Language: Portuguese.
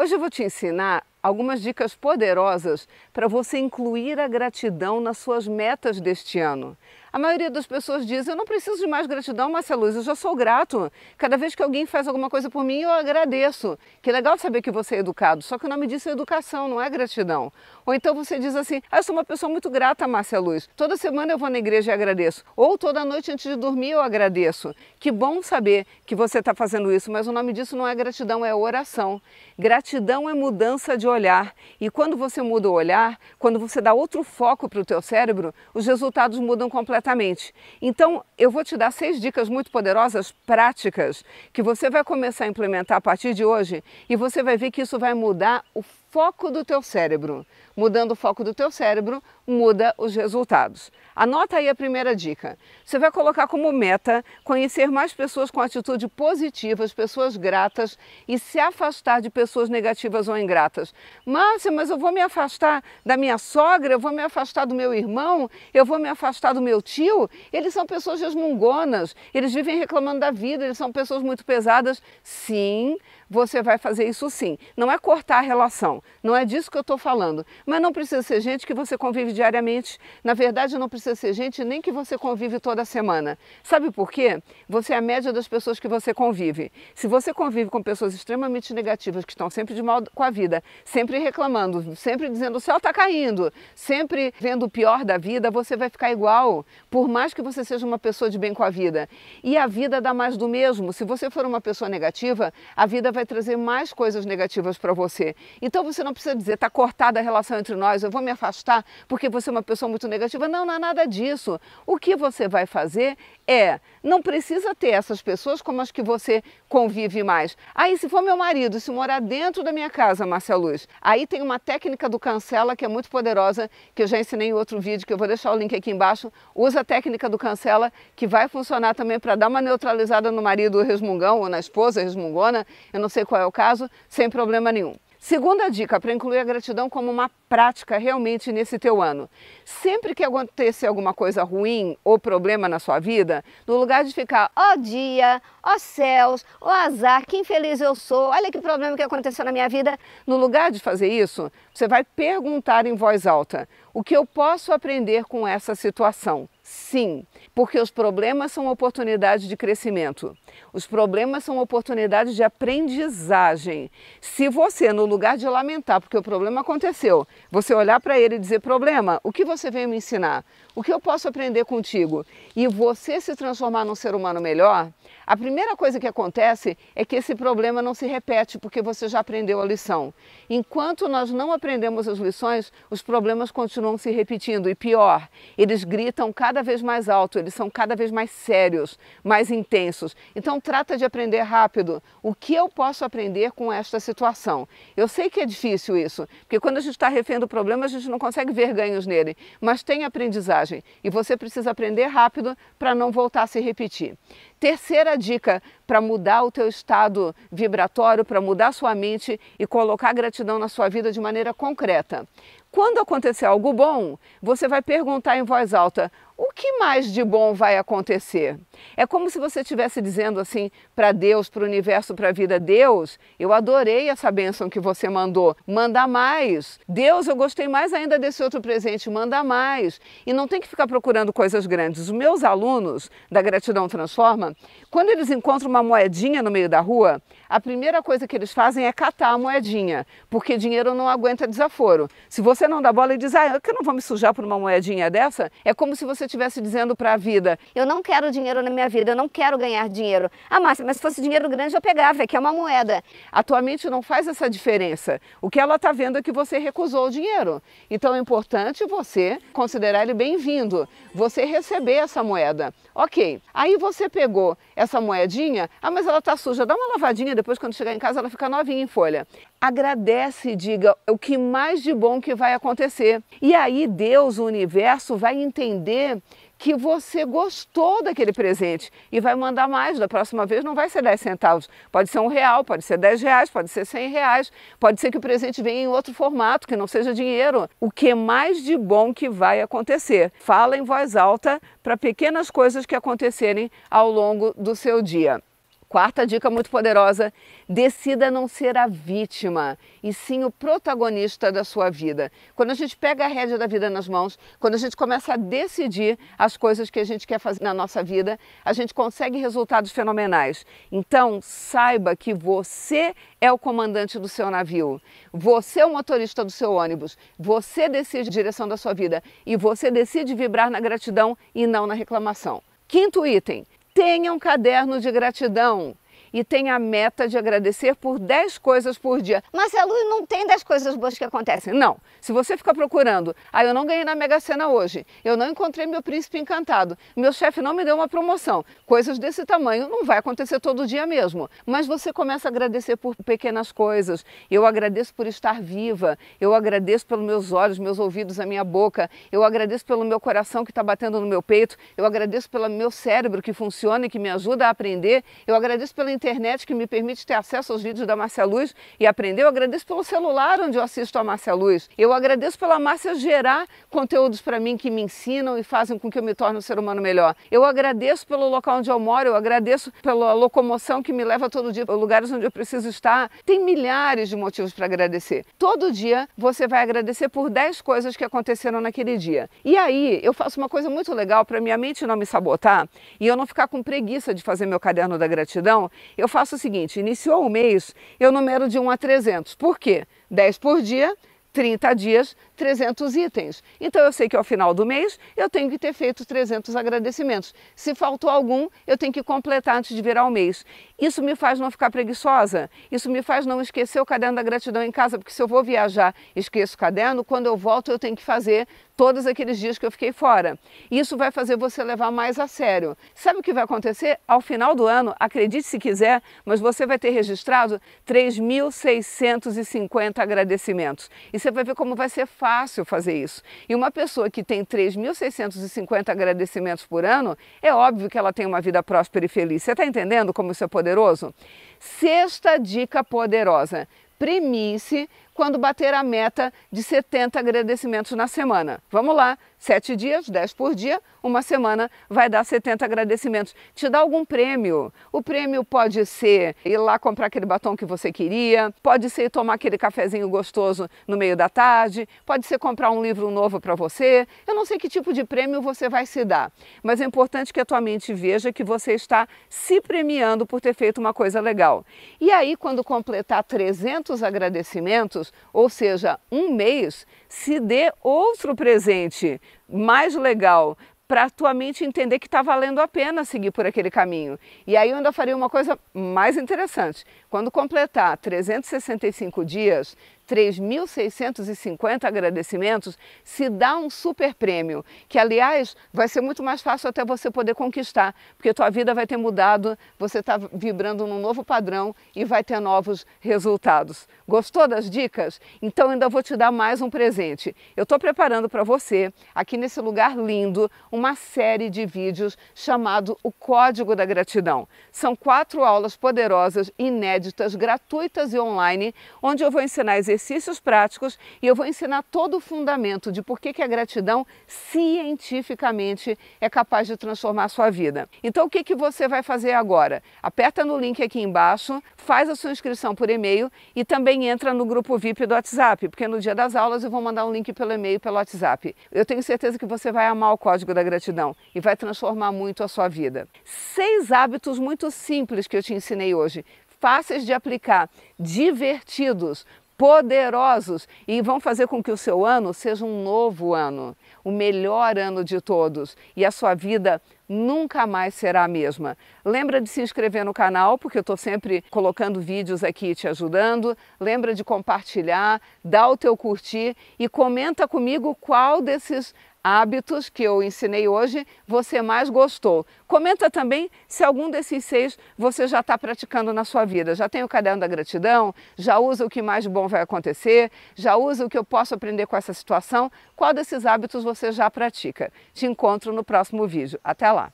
Hoje eu vou te ensinar algumas dicas poderosas para você incluir a gratidão nas suas metas deste ano. A maioria das pessoas diz: Eu não preciso de mais gratidão, Marcelo eu já sou grato. Cada vez que alguém faz alguma coisa por mim, eu agradeço. Que legal saber que você é educado, só que o nome disso é educação, não é gratidão. Ou então você diz assim: ah, Eu sou uma pessoa muito grata, Marcelo Toda semana eu vou na igreja e agradeço. Ou toda noite antes de dormir eu agradeço. Que bom saber que você está fazendo isso, mas o nome disso não é gratidão, é oração. Gratidão é mudança de olhar. E quando você muda o olhar, quando você dá outro foco para o teu cérebro, os resultados mudam completamente. Então, eu vou te dar seis dicas muito poderosas, práticas, que você vai começar a implementar a partir de hoje e você vai ver que isso vai mudar o foco do teu cérebro mudando o foco do teu cérebro, muda os resultados. Anota aí a primeira dica. Você vai colocar como meta conhecer mais pessoas com atitude positiva, pessoas gratas e se afastar de pessoas negativas ou ingratas. Márcia, mas eu vou me afastar da minha sogra, eu vou me afastar do meu irmão, eu vou me afastar do meu tio. Eles são pessoas resmungonas, eles vivem reclamando da vida, eles são pessoas muito pesadas. Sim, você vai fazer isso sim. Não é cortar a relação, não é disso que eu estou falando mas não precisa ser gente que você convive diariamente. Na verdade, não precisa ser gente nem que você convive toda semana. Sabe por quê? Você é a média das pessoas que você convive. Se você convive com pessoas extremamente negativas, que estão sempre de mal com a vida, sempre reclamando, sempre dizendo o céu está caindo, sempre vendo o pior da vida, você vai ficar igual, por mais que você seja uma pessoa de bem com a vida. E a vida dá mais do mesmo. Se você for uma pessoa negativa, a vida vai trazer mais coisas negativas para você. Então você não precisa dizer está cortada a relação entre nós, eu vou me afastar porque você é uma pessoa muito negativa. Não, não é nada disso. O que você vai fazer é, não precisa ter essas pessoas como as que você convive mais. Aí, se for meu marido, se morar dentro da minha casa, Marcelo Luz, aí tem uma técnica do cancela que é muito poderosa, que eu já ensinei em outro vídeo, que eu vou deixar o link aqui embaixo. Usa a técnica do cancela, que vai funcionar também para dar uma neutralizada no marido resmungão ou na esposa resmungona, eu não sei qual é o caso, sem problema nenhum. Segunda dica para incluir a gratidão como uma prática realmente nesse teu ano. Sempre que acontecer alguma coisa ruim ou problema na sua vida, no lugar de ficar, ó oh dia, ó oh céus, ó oh azar, que infeliz eu sou, olha que problema que aconteceu na minha vida, no lugar de fazer isso, você vai perguntar em voz alta: o que eu posso aprender com essa situação? Sim, porque os problemas são oportunidades de crescimento. Os problemas são oportunidades de aprendizagem. Se você, no lugar de lamentar porque o problema aconteceu, você olhar para ele e dizer: problema, o que você veio me ensinar? O que eu posso aprender contigo? E você se transformar num ser humano melhor, a primeira coisa que acontece é que esse problema não se repete porque você já aprendeu a lição. Enquanto nós não aprendemos as lições, os problemas continuam se repetindo e pior, eles gritam cada cada vez mais alto, eles são cada vez mais sérios, mais intensos. Então trata de aprender rápido o que eu posso aprender com esta situação. Eu sei que é difícil isso, porque quando a gente está refém do problema, a gente não consegue ver ganhos nele, mas tem aprendizagem e você precisa aprender rápido para não voltar a se repetir. Terceira dica para mudar o teu estado vibratório, para mudar sua mente e colocar gratidão na sua vida de maneira concreta. Quando acontecer algo bom, você vai perguntar em voz alta: "O que mais de bom vai acontecer? É como se você estivesse dizendo assim para Deus, para o universo, para a vida: Deus, eu adorei essa bênção que você mandou, manda mais. Deus, eu gostei mais ainda desse outro presente, manda mais. E não tem que ficar procurando coisas grandes. Os meus alunos da Gratidão Transforma, quando eles encontram uma moedinha no meio da rua, a primeira coisa que eles fazem é catar a moedinha, porque dinheiro não aguenta desaforo. Se você não dá bola e diz, ah, eu que não vou me sujar por uma moedinha dessa, é como se você tivesse estivesse dizendo para a vida: eu não quero dinheiro na minha vida, eu não quero ganhar dinheiro. Ah, Márcia, mas se fosse dinheiro grande eu pegava, é que é uma moeda. Atualmente não faz essa diferença. O que ela está vendo é que você recusou o dinheiro. Então é importante você considerar ele bem-vindo, você receber essa moeda. Ok, aí você pegou essa moedinha, ah, mas ela está suja, dá uma lavadinha depois quando chegar em casa ela fica novinha em folha agradece e diga o que mais de bom que vai acontecer. E aí Deus, o universo, vai entender que você gostou daquele presente e vai mandar mais. Da próxima vez não vai ser 10 centavos, pode ser um real, pode ser 10 reais, pode ser 100 reais, pode ser que o presente venha em outro formato, que não seja dinheiro. O que mais de bom que vai acontecer? Fala em voz alta para pequenas coisas que acontecerem ao longo do seu dia quarta dica muito poderosa: decida não ser a vítima e sim o protagonista da sua vida. Quando a gente pega a rédea da vida nas mãos, quando a gente começa a decidir as coisas que a gente quer fazer na nossa vida, a gente consegue resultados fenomenais. Então, saiba que você é o comandante do seu navio, você é o motorista do seu ônibus, você decide a direção da sua vida e você decide vibrar na gratidão e não na reclamação. Quinto item: tenha um caderno de gratidão e tem a meta de agradecer por 10 coisas por dia. Mas a luz não tem 10 coisas boas que acontecem. Não. Se você ficar procurando, ah, eu não ganhei na Mega Sena hoje, eu não encontrei meu príncipe encantado, meu chefe não me deu uma promoção, coisas desse tamanho não vai acontecer todo dia mesmo. Mas você começa a agradecer por pequenas coisas. Eu agradeço por estar viva, eu agradeço pelos meus olhos, meus ouvidos, a minha boca, eu agradeço pelo meu coração que está batendo no meu peito, eu agradeço pelo meu cérebro que funciona e que me ajuda a aprender, eu agradeço pela internet que me permite ter acesso aos vídeos da Márcia Luz e aprender. Eu agradeço pelo celular onde eu assisto a Márcia Luz. Eu agradeço pela Márcia gerar conteúdos para mim que me ensinam e fazem com que eu me torne um ser humano melhor. Eu agradeço pelo local onde eu moro, eu agradeço pela locomoção que me leva todo dia para lugares onde eu preciso estar. Tem milhares de motivos para agradecer. Todo dia você vai agradecer por 10 coisas que aconteceram naquele dia. E aí eu faço uma coisa muito legal para minha mente não me sabotar e eu não ficar com preguiça de fazer meu caderno da gratidão eu faço o seguinte, iniciou o mês, eu numero de 1 a 300. Por quê? 10 por dia, 30 dias, 300 itens. Então eu sei que ao final do mês eu tenho que ter feito 300 agradecimentos. Se faltou algum, eu tenho que completar antes de virar o mês. Isso me faz não ficar preguiçosa, isso me faz não esquecer o caderno da gratidão em casa, porque se eu vou viajar, esqueço o caderno, quando eu volto eu tenho que fazer todos aqueles dias que eu fiquei fora. Isso vai fazer você levar mais a sério. Sabe o que vai acontecer? Ao final do ano, acredite se quiser, mas você vai ter registrado 3.650 agradecimentos. E você vai ver como vai ser fácil fazer isso. E uma pessoa que tem 3.650 agradecimentos por ano, é óbvio que ela tem uma vida próspera e feliz. Você está entendendo como isso é poderoso? Sexta dica poderosa: premie-se quando bater a meta de 70 agradecimentos na semana. Vamos lá, Sete dias, dez por dia, uma semana vai dar 70 agradecimentos. Te dá algum prêmio. O prêmio pode ser ir lá comprar aquele batom que você queria, pode ser tomar aquele cafezinho gostoso no meio da tarde, pode ser comprar um livro novo para você. Eu não sei que tipo de prêmio você vai se dar, mas é importante que a tua mente veja que você está se premiando por ter feito uma coisa legal. E aí, quando completar 300 agradecimentos, ou seja, um mês, se dê outro presente mais legal para a tua mente entender que está valendo a pena seguir por aquele caminho. E aí eu ainda faria uma coisa mais interessante. Quando completar 365 dias, 3.650 agradecimentos, se dá um super prêmio, que aliás vai ser muito mais fácil até você poder conquistar, porque tua vida vai ter mudado, você está vibrando num novo padrão e vai ter novos resultados. Gostou das dicas? Então ainda vou te dar mais um presente. Eu estou preparando para você, aqui nesse lugar lindo, uma série de vídeos chamado O Código da Gratidão. São quatro aulas poderosas, inéditas, gratuitas e online, onde eu vou ensinar exercícios práticos e eu vou ensinar todo o fundamento de por que, que a gratidão cientificamente é capaz de transformar a sua vida. Então, o que, que você vai fazer agora? Aperta no link aqui embaixo, faz a sua inscrição por e-mail e também entra no grupo VIP do WhatsApp, porque no dia das aulas eu vou mandar um link pelo e-mail e pelo WhatsApp. Eu tenho certeza que você vai amar o código da gratidão e vai transformar muito a sua vida. Seis hábitos muito simples que eu te ensinei hoje fáceis de aplicar, divertidos, poderosos e vão fazer com que o seu ano seja um novo ano, o melhor ano de todos e a sua vida nunca mais será a mesma. Lembra de se inscrever no canal, porque eu estou sempre colocando vídeos aqui te ajudando. Lembra de compartilhar, dá o teu curtir e comenta comigo qual desses hábitos que eu ensinei hoje você mais gostou. Comenta também se algum desses seis você já está praticando na sua vida. Já tem o caderno da gratidão? Já usa o que mais de bom vai acontecer? Já usa o que eu posso aprender com essa situação? Qual desses hábitos você já pratica? Te encontro no próximo vídeo. Até lá!